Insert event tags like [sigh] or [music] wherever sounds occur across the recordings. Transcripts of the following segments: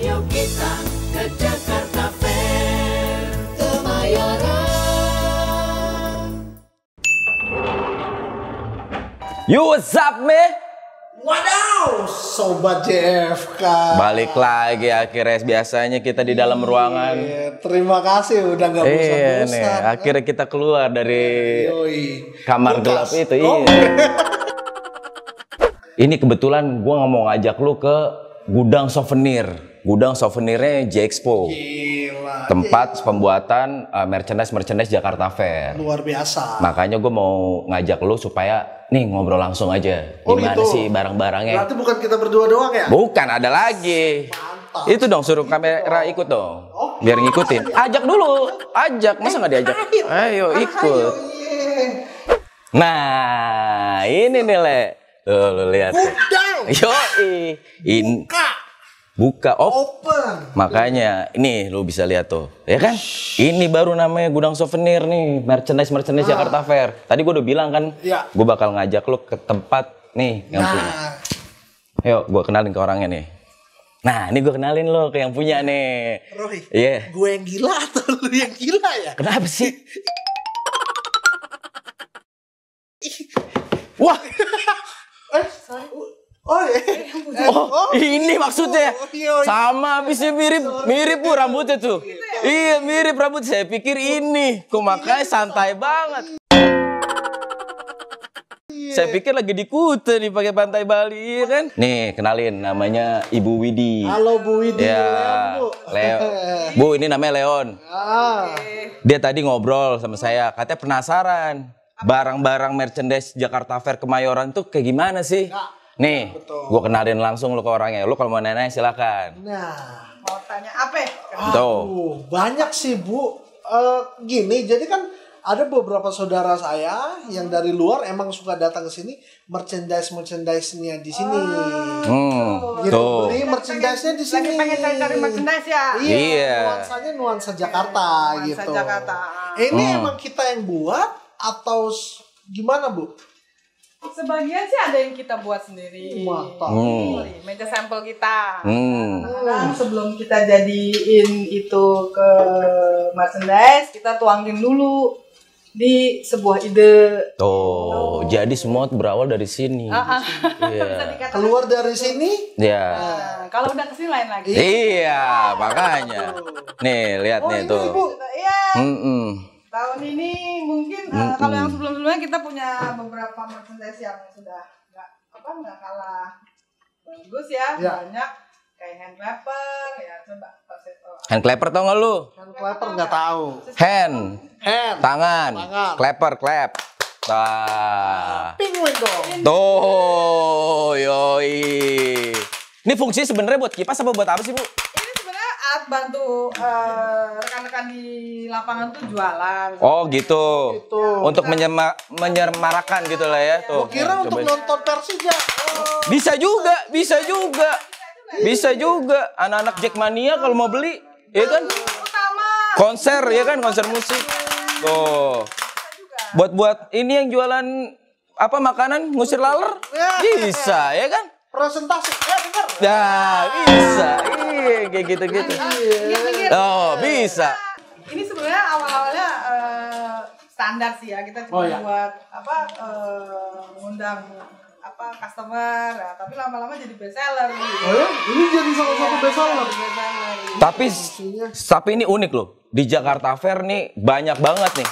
Ayo kita ke Jakarta Fair Kemayoran You what's up me? Wadaw, sobat JFK. Balik lagi akhirnya biasanya kita di dalam iya, ruangan. Iya, terima kasih udah nggak iya, bosan Iya, nih, akhirnya kita keluar dari Yoi. kamar Bukas. gelap itu. Iya. Oh. Iya. [laughs] Ini kebetulan gue nggak mau ngajak lu ke gudang souvenir, gudang souvenirnya J Expo. Gila, tempat J pembuatan uh, eh, merchandise merchandise Jakarta Fair. Luar biasa. Makanya gue mau ngajak lo supaya nih ngobrol langsung aja. Oh, Gimana gitu. sih barang-barangnya? Berarti bukan kita berdua doang ya? Bukan, ada lagi. Mantap. Itu dong suruh gitu kamera ikut dong. Oh, Biar ngikutin. [laughs] Ajak dulu, ajak. Masa nggak diajak? Ayo ikut. Nah, ini nih Le. Tuh lu lihat. [laughs] Yo, in buka. op. Open. Makanya ini lu bisa lihat tuh, ya kan? Ini baru namanya gudang souvenir nih, merchandise merchandise ah. Jakarta Fair. Tadi gue udah bilang kan, ya. gue bakal ngajak lu ke tempat nih yang nah. punya. Ayo, gue kenalin ke orangnya nih. Nah, ini gue kenalin lo ke yang punya nih. Roy, yeah. gue yang gila atau lu yang gila ya? Kenapa sih? [laughs] Wah. [laughs] eh, sorry. Oh, iya. eh. eh oh, oh, ini maksudnya oh, iya, iya. sama habisnya mirip mirip bu rambutnya tuh. Iya mirip rambut saya pikir ini. Kok makanya santai banget. Saya pikir lagi di Kuta nih pakai pantai Bali ya kan. Nih kenalin namanya Ibu Widi. Halo Bu Widi. Ya, Bu. Leo. [laughs] Bu ini namanya Leon. Ah. Dia tadi ngobrol sama saya katanya penasaran barang-barang merchandise Jakarta Fair Kemayoran tuh kayak gimana sih? Nah Nih, iya, gua kenalin langsung lo ke orangnya. Lo kalau mau nanya silakan. Nah, mau tanya apa? Ya? Tuh. banyak sih bu. Uh, gini, jadi kan ada beberapa saudara saya yang dari luar emang suka datang ke sini merchandise ah, hmm, iya, merchandise-nya di sini. Oh, hmm. Gitu. Tuh. Beli merchandise-nya di sini. Lagi pengen cari merchandise ya. Iya. Yeah. Nuansanya nuansa Jakarta nuansa gitu. Jakarta. Ini hmm. emang kita yang buat atau gimana bu? Sebagian sih ada yang kita buat sendiri. Wah, iya, Hmm. Iya, iya. Meja sampel kita. Hmm. Nah, sebelum kita jadiin itu ke merchandise, kita tuangin dulu di sebuah ide. Tuh, oh. jadi semua berawal dari sini. Uh -huh. Yeah. Keluar gitu. dari sini? Ya. Yeah. Nah, kalau udah kesini lain lagi. Iya, yeah, makanya. nih, lihat oh, nih tuh. Iya. Mm -mm tahun ini mungkin mm -hmm. kalau yang sebelum-sebelumnya kita punya beberapa merchandise yang sudah nggak apa nggak kalah bagus ya yeah. banyak kayak hand clapper ya coba oh, hand clapper tau nggak lu hand clapper nggak tahu hand hand tangan, tangan. clapper clap Nah. Penguin dong. Tuh, yoi. Ini fungsinya sebenarnya buat kipas apa buat apa sih, Bu? bantu eh, rekan-rekan uh, di lapangan tuh jualan. Oh gitu. Oh, gitu. Untuk nah, menyema menyermarakan gitu lah ya. Tuh. Kira nah, untuk nonton Persija. Oh. Bisa juga, bisa juga. Bisa juga anak-anak Jackmania kalau mau beli, ya kan? Konser ya kan, konser musik. Tuh. Buat-buat ini yang jualan apa makanan ngusir laler? Ya. Bisa ya kan? presentasi eh bener nah bisa iya kayak gitu gitu oh bisa ini sebenarnya awal-awalnya uh, standar sih ya kita cuma oh, iya. buat apa uh, apa customer ya. tapi lama-lama jadi best seller gitu. Oh, ya? ini jadi salah satu best seller. Tapi tapi ini unik loh. Di Jakarta Fair nih banyak banget nih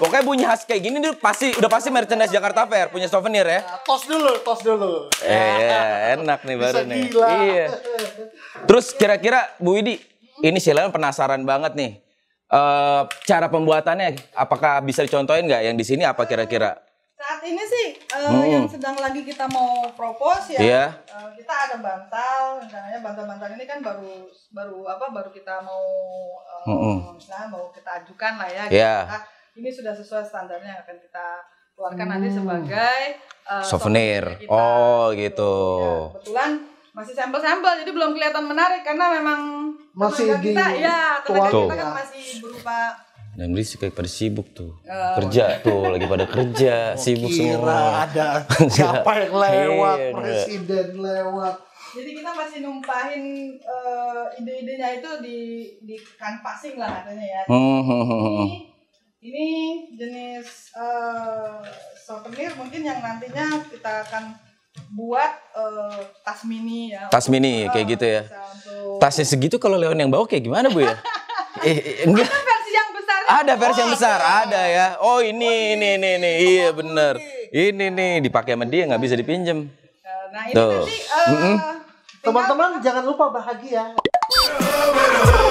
Pokoknya bunyi khas kayak gini tuh pasti udah pasti merchandise Jakarta Fair punya souvenir ya. Iya, tos dulu, tos dulu. Eh, ya, enak nih baru nih. Gila. Iya. Terus kira-kira Bu Widi, ini silakan penasaran banget nih. Uh, cara pembuatannya apakah bisa dicontohin nggak yang di sini apa kira-kira? Saat ini sih uh, hmm. yang sedang lagi kita mau propose ya. Yeah. Iya. kita ada bantal, rencananya bantal-bantal ini kan baru baru apa baru kita mau uh, hmm. Nah, mau kita ajukan lah ya. Iya ini sudah sesuai standarnya yang akan kita keluarkan hmm. nanti sebagai uh, souvenir. kita. Iya, oh gitu. Ya, kebetulan masih sampel-sampel jadi belum kelihatan menarik karena memang masih di iya, kita ya tenaga kita kan masih berupa dan beli sih kayak pada sibuk tuh eh, kerja tuh lagi pada kerja oh, sibuk kira semua ada [laughs] siapa yang lewat iya, presiden lewat jadi kita masih numpahin uh, ide-idenya itu di di kanvasing lah katanya ya hmm, hmm, hmm. hmm ini jenis uh, souvenir mungkin yang nantinya kita akan buat uh, tas mini ya. Tas mini untuk, eh, kayak gitu ya. Tasnya segitu kalau Leon yang bawa kayak gimana Bu ya? [laughs] eh, enggak. Ada versi yang besar. Ya? Ada versi yang oh, besar, oh, ada ya. Oh ini oh, ini iya. ini, ini. Oh, iya, iya bener. Ini nih dipakai sama dia nggak bisa dipinjem. Nah ini Tuh. nanti uh, mm -hmm. teman-teman jangan lupa bahagia. [laughs]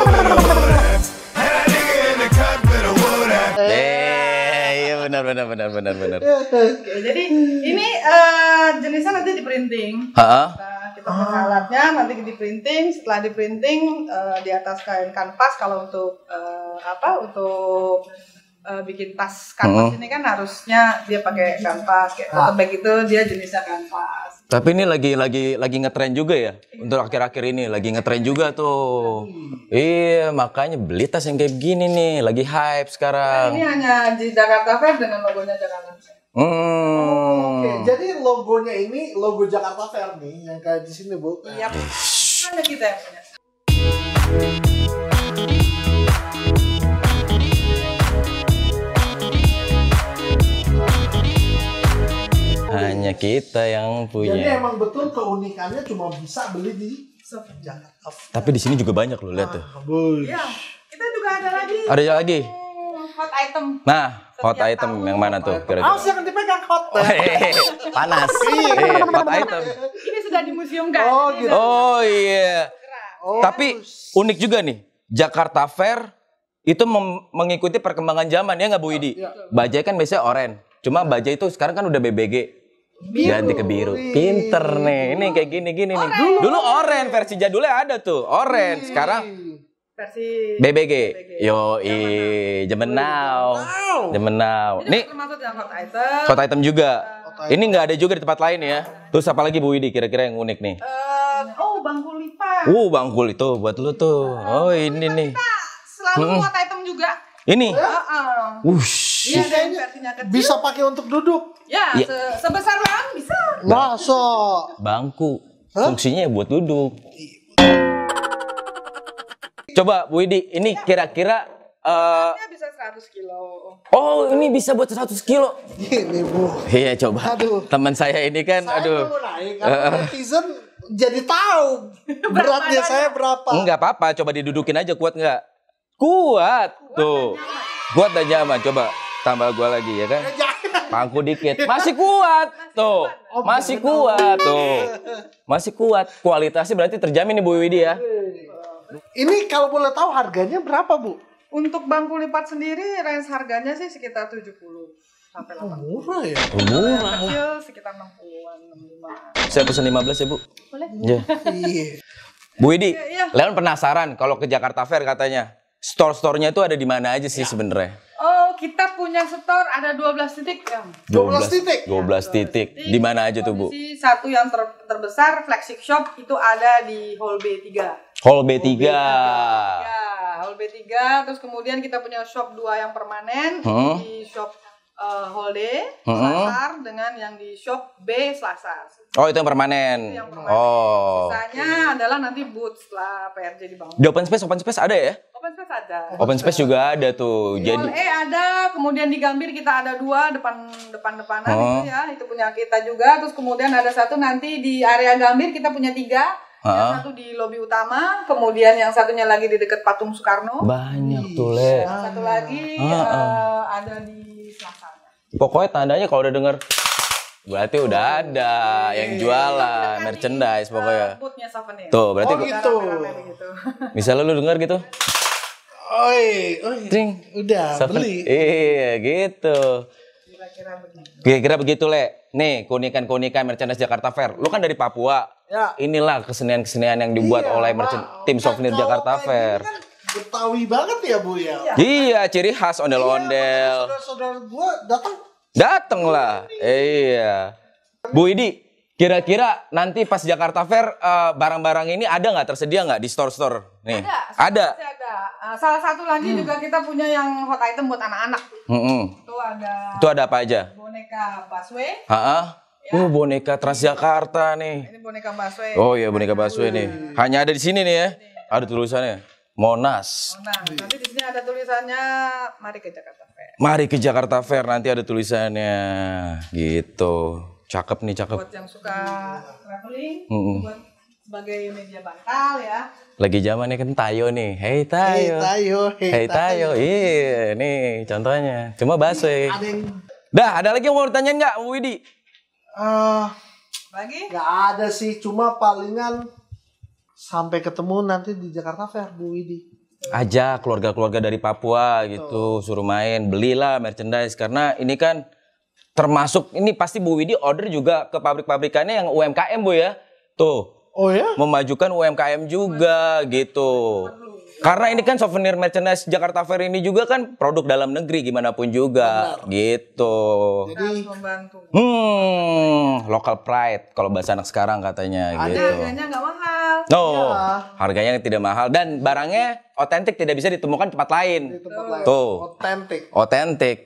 Eh. eh, iya benar benar benar benar benar. [laughs] Oke, jadi ini uh, jenisnya nanti di printing. -huh. Nah, kita punya alatnya nanti di printing. Setelah di printing uh, di atas kain kanvas kalau untuk uh, apa untuk uh, bikin tas kanvas uh -huh. ini kan harusnya dia pakai kanvas kayak tote ah. bag itu dia jenisnya kanvas. Tapi ini lagi lagi lagi ngetren juga ya untuk akhir-akhir ini lagi ngetren juga tuh. Iya makanya beli tas yang kayak begini nih lagi hype sekarang. Nah, ini hanya di Jakarta Fair dengan logonya Jakarta Fair. Hmm. Oh, okay. Jadi logonya ini logo Jakarta Fair nih yang kayak di sini bu. Iya. Mana kita yang punya? hanya kita yang punya jadi emang betul keunikannya cuma bisa beli di Jakarta tapi di sini juga banyak loh lihat tuh ah, Iya. kita juga ada lagi ada yang lagi hot item nah hot item yang mana tuh kira-kira oh, yang dipegang hot oh, iya, iya, iya. panas hey, [laughs] hot item ini sudah di museum kan oh, gitu. oh iya oh. tapi unik juga nih Jakarta Fair itu mengikuti perkembangan zaman ya nggak Bu Idi? Ya, Bajai kan biasanya oren. Cuma bajai itu sekarang kan udah BBG. Biru. Ganti ke biru. Pinter nih. Ini kayak gini-gini nih. Dulu, dulu orange versi jadulnya ada tuh. Orange. Hmm. Sekarang versi BBG. BBG. Yo, i, Jemen now. Jemen now. Nih. Termasuk hot item. item juga. Hot Ini nggak ada juga di tempat lain ya. Terus apa lagi Bu Widi kira-kira yang unik nih? Eh, oh, uh, oh, bangku lipat. Uh, bangku itu buat lu tuh. Oh, ini nih. Selalu hot item juga. Ini. Heeh. Uh -uh. Iya, iya, kan kecil. Bisa pakai untuk duduk. Ya, ya. Se sebesar lang bisa. Masa? Bangku. Huh? Fungsinya ya buat duduk. Coba Bu Widi, ini ya. kira-kira ya. uh, bisa 100 kilo. Oh, ini bisa buat 100 kilo. Ini, Bu. Iya, coba. Aduh. Teman saya ini kan saya aduh. Saya uh, jadi tahu [laughs] beratnya saya berapa. Enggak apa-apa, coba didudukin aja kuat enggak? Kuat, tuh. Dan buat Kuat dan nyaman, coba tambah gua lagi ya kan ya, pangku dikit masih kuat tuh oh, oh, masih kuat tuh masih kuat kualitasnya berarti terjamin nih ya, Bu Widi ya ini kalau boleh tahu harganya berapa Bu untuk bangku lipat sendiri range harganya sih sekitar 70 sampai 80. Oh, murah ya? Oh, murah. Kecil sekitar 60-an, 65. Saya pesan 15 ya, Bu. Boleh? Iya. iya. Bu Widi ya, ya. Leon penasaran kalau ke Jakarta Fair katanya. Store-store-nya itu ada di mana aja sih ya. sebenarnya? kita punya store ada 12 titik ya. 12 titik. 12 ya, titik. titik. Di mana aja tuh, Bu? satu yang ter terbesar flagship shop itu ada di Hall B3. Hall B3. Hall B3. Ya, Hall B3 terus kemudian kita punya shop dua yang permanen hmm? di shop uh, holiday mm -hmm. Selasar dengan yang di shop B Selasar. Oh itu yang permanen. Itu yang permanen. Oh. Sisanya adalah nanti booth lah PRJ dibangun. Di open space open space ada ya? Open space ada. Open space juga ada tuh. Di Jadi Eh ada, kemudian di Gambir kita ada dua depan depan depanan itu ya, itu punya kita juga. Terus kemudian ada satu nanti di area Gambir kita punya tiga. uh -huh. satu di lobi utama, kemudian yang satunya lagi di dekat patung Soekarno. Banyak tuh, Le. Satu lagi uh -huh. uh, ada di Pokoknya tandanya kalau udah denger berarti udah oh, ada okay. Iya, yang iya, iya. jualan iya, merchandise eh, pokoknya. Tuh, berarti oh, gitu. gitu. [laughs] Misalnya lu denger gitu. Oi, oi. Udah Seven. beli. Iya, gitu. Kira-kira begitu. Kira-kira begitu, Le. Nih, keunikan-keunikan merchandise Jakarta Fair. Lu kan dari Papua. Ya. Inilah kesenian-kesenian yang dibuat iya, oleh merchant tim souvenir Jakarta Fair. Kan Betawi banget ya bu ya. Iya, iya ciri khas ondel-ondel. Iya, Saudara-saudara gue datang. Datang lah, iya. Bu Idi, kira-kira nanti pas Jakarta Fair barang eh, barang-barang ini ada nggak tersedia nggak di store-store nih? Ada. Ada. ada. Uh, salah satu lagi hmm. juga kita punya yang hot item buat anak-anak. Hmm. Itu ada. Itu ada apa aja? Boneka busway. Heeh. Ya. Oh, boneka Transjakarta nih. Ini boneka busway. Oh iya, boneka busway nih. Hmm. Hanya ada di sini nih ya. Ada tulisannya. Monas. Monas. Nanti di sini ada tulisannya Mari ke Jakarta Fair. Mari ke Jakarta Fair nanti ada tulisannya gitu. Cakep nih cakep. Buat yang suka traveling, mm -mm. buat sebagai media bantal ya. Lagi zamannya kan Tayo nih. Hey Tayo. Hey Tayo. Hey, hey Tayo. tayo. Iya, nih contohnya. Cuma baso ya. Ada yang... Dah, ada lagi yang mau ditanyain nggak, Widi? Ah, uh, lagi? Gak ada sih, cuma palingan Sampai ketemu nanti di Jakarta Fair, Bu Widi. aja keluarga-keluarga dari Papua gitu, suruh main, belilah merchandise karena ini kan termasuk ini pasti Bu Widi order juga ke pabrik-pabrikannya yang UMKM Bu ya. Tuh. Oh ya? Memajukan UMKM juga gitu. Karena ini kan souvenir merchandise Jakarta Fair ini juga kan produk dalam negeri gimana pun juga Benar. gitu. Jadi hmm, local pride kalau bahasa anak sekarang katanya ada gitu. Harganya nggak mahal. No, ya. harganya tidak mahal dan barangnya otentik tidak bisa ditemukan tempat lain. Di tempat lain. Tuh. Otentik. Otentik.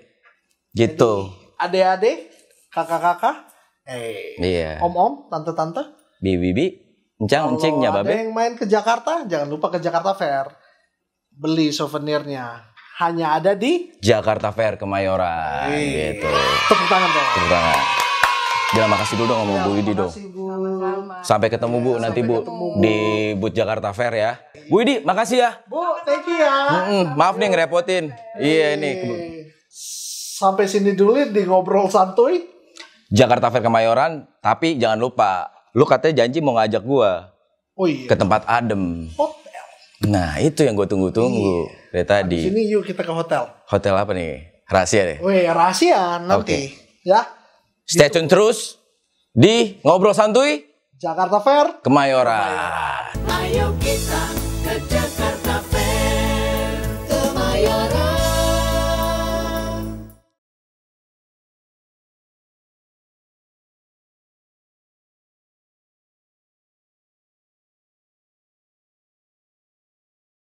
Gitu. Adik-adik, kakak-kakak, eh, iya. om-om, tante-tante, bibi-bibi, encang encingnya babe. Ada yang main ke Jakarta, jangan lupa ke Jakarta Fair beli souvenirnya hanya ada di Jakarta Fair Kemayoran Hei. Iya. gitu. Tepuk tangan dong. Tepuk tangan. Bila makasih dulu dong sama Bu Widi dong. Bu. Sampai ketemu Bu nanti Bu di Bu Jakarta Fair ya. Bu Widi, makasih ya. Bu, thank you ya. Mm maaf nih ngerepotin. Iya ini. Sampai sini dulu ya di ngobrol santuy. Jakarta Fair Kemayoran, tapi jangan lupa lu katanya janji mau ngajak gua. Oh iya. Ke tempat adem. Oh. Nah, itu yang gue tunggu-tunggu iya. tadi. Di sini yuk kita ke hotel. Hotel apa nih? Rahasia deh. Weh, rahasia nanti. Okay. Ya. Stay gitu. tune terus di Ngobrol Santuy. Jakarta Fair. Kemayoran. Kemayoran. Ayo kita kejar.